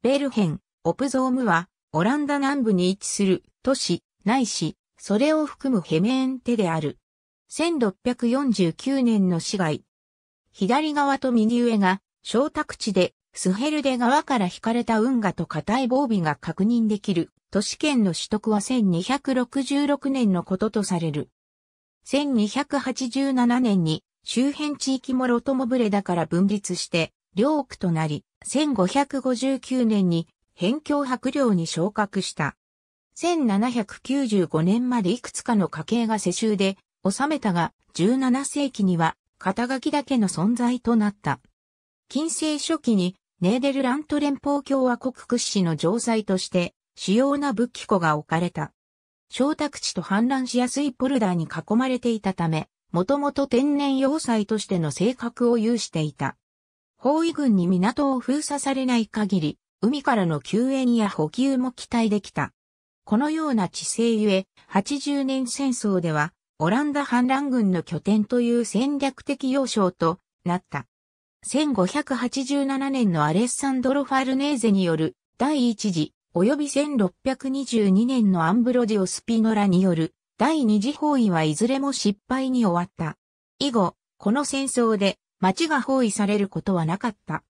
ベルヘン、オプゾームは、オランダ南部に位置する都市、ないし、それを含むヘメーンテである。1649年の市街。左側と右上が、小宅地で、スヘルで川から引かれた運河と硬い防備が確認できる。都市圏の取得は1266年のこととされる。1287年に周辺地域もロトモブレダから分立して、両区となり、1559年に辺境白領に昇格した。1795年までいくつかの家系が世襲で治めたが、17世紀には肩書きだけの存在となった。近世初期にネーデルラント連邦共和国屈指の城塞として主要な仏器庫が置かれた。小宅地と氾濫しやすいポルダーに囲まれていたため、もともと天然要塞としての性格を有していた。包囲軍に港を封鎖されない限り、海からの救援や補給も期待できた。このような地勢ゆえ、80年戦争では、オランダ反乱軍の拠点という戦略的要衝となった。1587年のアレッサンドロ・ファルネーゼによる第一次、及び1622年のアンブロジオ・スピノラによる第二次包囲はいずれも失敗に終わった。以後、この戦争で町が包囲されることはなかった。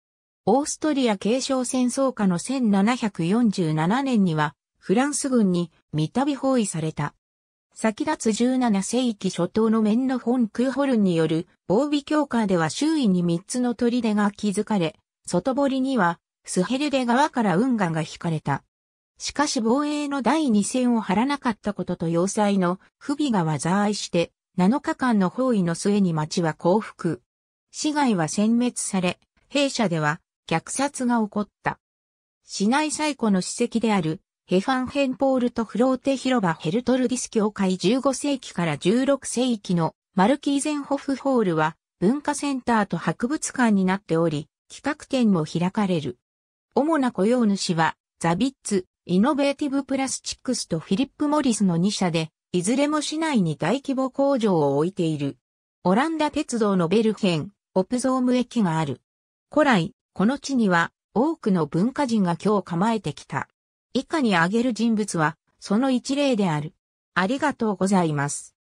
オーストリア継承戦争下の1747年には、フランス軍に三度包囲された。先立つ17世紀初頭の面のフォン・クーホルンによる防備強化では周囲に3つの砦が築かれ、外堀にはスヘルデ川から運河が引かれた。しかし防衛の第2戦を張らなかったことと要塞の不備が災いして、7日間の包囲の末に町は降伏。市街は殲滅され、弊社では虐殺が起こった。市内最古の史跡である、ヘファンヘンポールとフローテ広場ヘルトルディス教会15世紀から16世紀のマルキーゼンホフホールは文化センターと博物館になっており、企画展も開かれる。主な雇用主はザビッツ、イノベーティブプラスチックスとフィリップ・モリスの2社で、いずれも市内に大規模工場を置いている。オランダ鉄道のベルヘン、オプゾーム駅がある。古来、この地には多くの文化人が今日構えてきた。以下に挙げる人物は、その一例である。ありがとうございます。